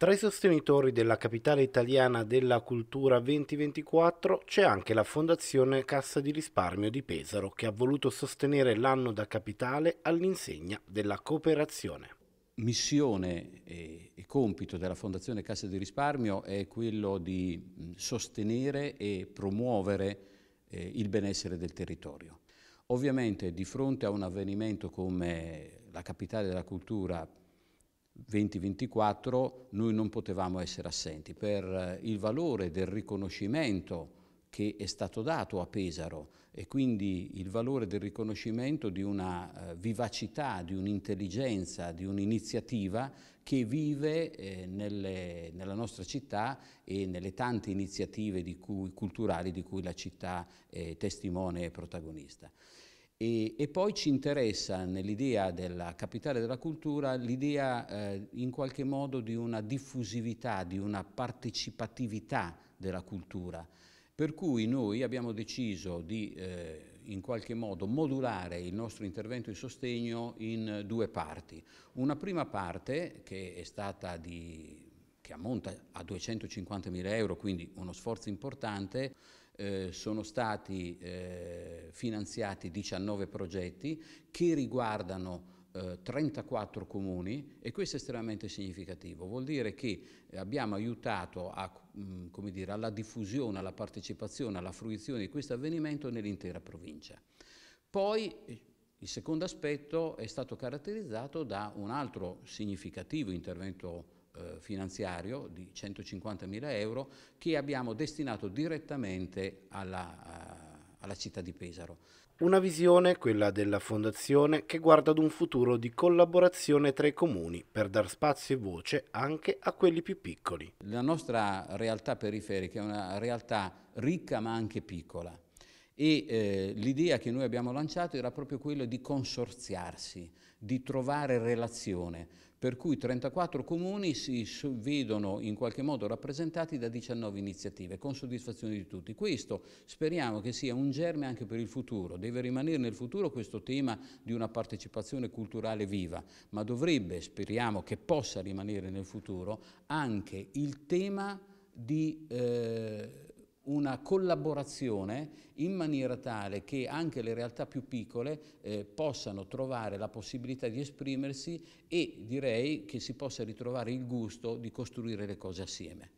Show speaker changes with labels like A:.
A: Tra i sostenitori della capitale italiana della cultura 2024 c'è anche la Fondazione Cassa di risparmio di Pesaro che ha voluto sostenere l'anno da capitale all'insegna della cooperazione.
B: Missione e, compito della Fondazione Cassa di risparmio è quello di sostenere e promuovere eh, il benessere del territorio. Ovviamente di fronte a un avvenimento come la capitale della cultura 2024 noi non potevamo essere assenti per eh, il valore del riconoscimento che è stato dato a Pesaro e quindi il valore del riconoscimento di una eh, vivacità, di un'intelligenza, di un'iniziativa che vive eh, nelle, nella nostra città e nelle tante iniziative di cui, culturali di cui la città è testimone e protagonista. E, e, poi ci interessa nell'idea della capitale della cultura l'idea eh, in qualche modo di una diffusività, di una partecipatività della cultura. Per cui noi abbiamo deciso di eh, in qualche modo modulare il nostro intervento di sostegno in due parti. Una prima parte che è stata di che ammonta a 250 mila euro, quindi uno sforzo importante, eh, sono stati eh, finanziati 19 progetti che riguardano 34 eh, comuni e questo è estremamente significativo, vuol dire che abbiamo aiutato a, mm, dire, alla diffusione, alla partecipazione, alla fruizione di questo avvenimento nell'intera provincia. Poi eh, il secondo aspetto è stato caratterizzato da un altro significativo intervento eh, finanziario di 150.000 euro che abbiamo destinato direttamente
A: alla, eh, alla città di Pesaro. Una visione, quella della Fondazione, che guarda ad un futuro di collaborazione tra i comuni per dar spazio e voce anche a quelli più piccoli.
B: La nostra realtà periferica è una realtà ricca ma anche piccola e eh, l'idea che noi abbiamo lanciato era proprio quella di consorziarsi, di trovare relazione, per cui 34 comuni si vedono in qualche modo rappresentati da 19 iniziative, con soddisfazione di tutti. Questo speriamo che sia un germe anche per il futuro, deve rimanere nel futuro questo tema di una partecipazione culturale viva, ma dovrebbe, speriamo che possa rimanere nel futuro, anche il tema di... Eh, una collaborazione in maniera tale che anche le realtà più piccole eh, possano trovare la possibilità di esprimersi e direi che si possa ritrovare il gusto di costruire le cose assieme.